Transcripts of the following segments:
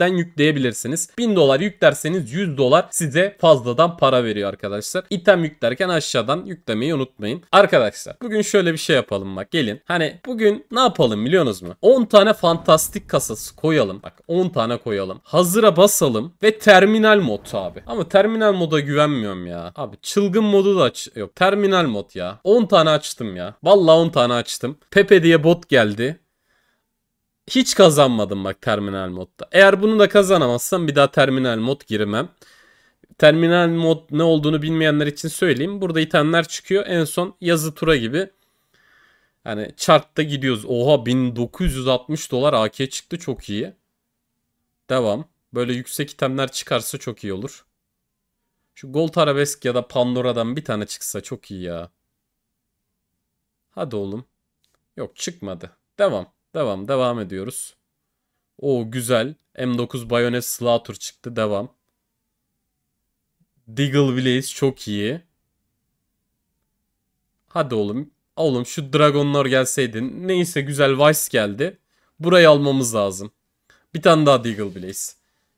linkten yükleyebilirsiniz. 1000 dolar yüklerseniz 100 dolar size fazladan para veriyor arkadaşlar. İtem yüklerken aşağıdan yüklemeyi unutmayın. Arkadaşlar bugün şöyle bir şey yapalım bak gelin. Hani bugün ne yapalım biliyorsunuz mu? 10 tane fantastik kasası koyalım. Bak 10 tane koyalım. Hazıra basalım ve terminal mod abi. Ama terminal moda güvenmiyorum ya. Abi çılgın modu da aç. Yok terminal mod ya. 10 tane açtım ya. Vallahi 10 tane açtım. Pepe diye bot geldi hiç kazanmadım bak terminal modda. Eğer bunu da kazanamazsam bir daha terminal mod girmem. Terminal mod ne olduğunu bilmeyenler için söyleyeyim. Burada itenler çıkıyor. En son yazı tura gibi. Hani chartta gidiyoruz. Oha 1960 dolar AK çıktı çok iyi. Devam. Böyle yüksek itemler çıkarsa çok iyi olur. Şu Gold Arabesk ya da Pandora'dan bir tane çıksa çok iyi ya. Hadi oğlum. Yok çıkmadı. Devam. Devam devam ediyoruz. O güzel. M9 Bayonet Slaughter çıktı. Devam. Diggle Blaze çok iyi. Hadi oğlum. Oğlum şu Dragonlar gelseydin. Neyse güzel Vice geldi. Burayı almamız lazım. Bir tane daha Deagle Blaze.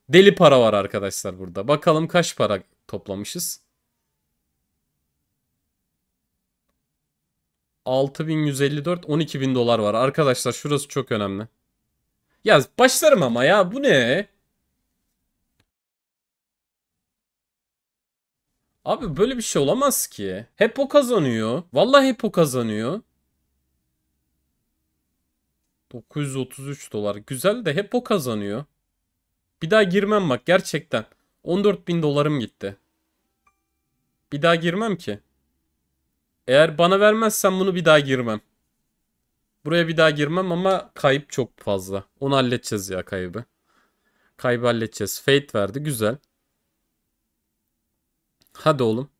Deli para var arkadaşlar burada. Bakalım kaç para toplamışız. 6154 12000 dolar var. Arkadaşlar şurası çok önemli. Ya başlarım ama ya bu ne? Abi böyle bir şey olamaz ki. Hep o kazanıyor. Vallahi hep o kazanıyor. 933 dolar. Güzel de hep o kazanıyor. Bir daha girmem bak gerçekten. 14 bin dolarım gitti. Bir daha girmem ki. Eğer bana vermezsen bunu bir daha girmem. Buraya bir daha girmem ama kayıp çok fazla. Onu halledeceğiz ya kaybı. Kaybı halledeceğiz. Fate verdi. Güzel. Hadi oğlum.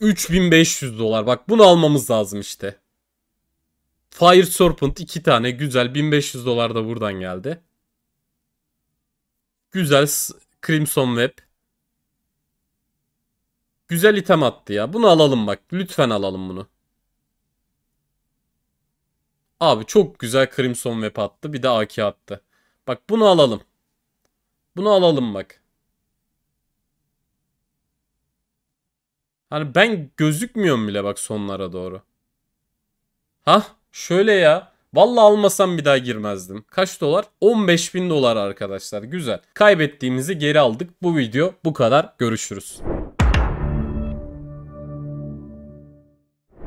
3500 dolar. Bak bunu almamız lazım işte. Fire Serpent iki tane güzel 1500 dolar da buradan geldi. Güzel Crimson Web Güzel item attı ya. Bunu alalım bak. Lütfen alalım bunu. Abi çok güzel Crimson Web attı. Bir de AK attı. Bak bunu alalım. Bunu alalım bak. Hani ben gözükmüyorum bile bak sonlara doğru. Hah şöyle ya. Vallahi almasam bir daha girmezdim. Kaç dolar? 15 bin dolar arkadaşlar. Güzel. Kaybettiğimizi geri aldık. Bu video bu kadar. Görüşürüz.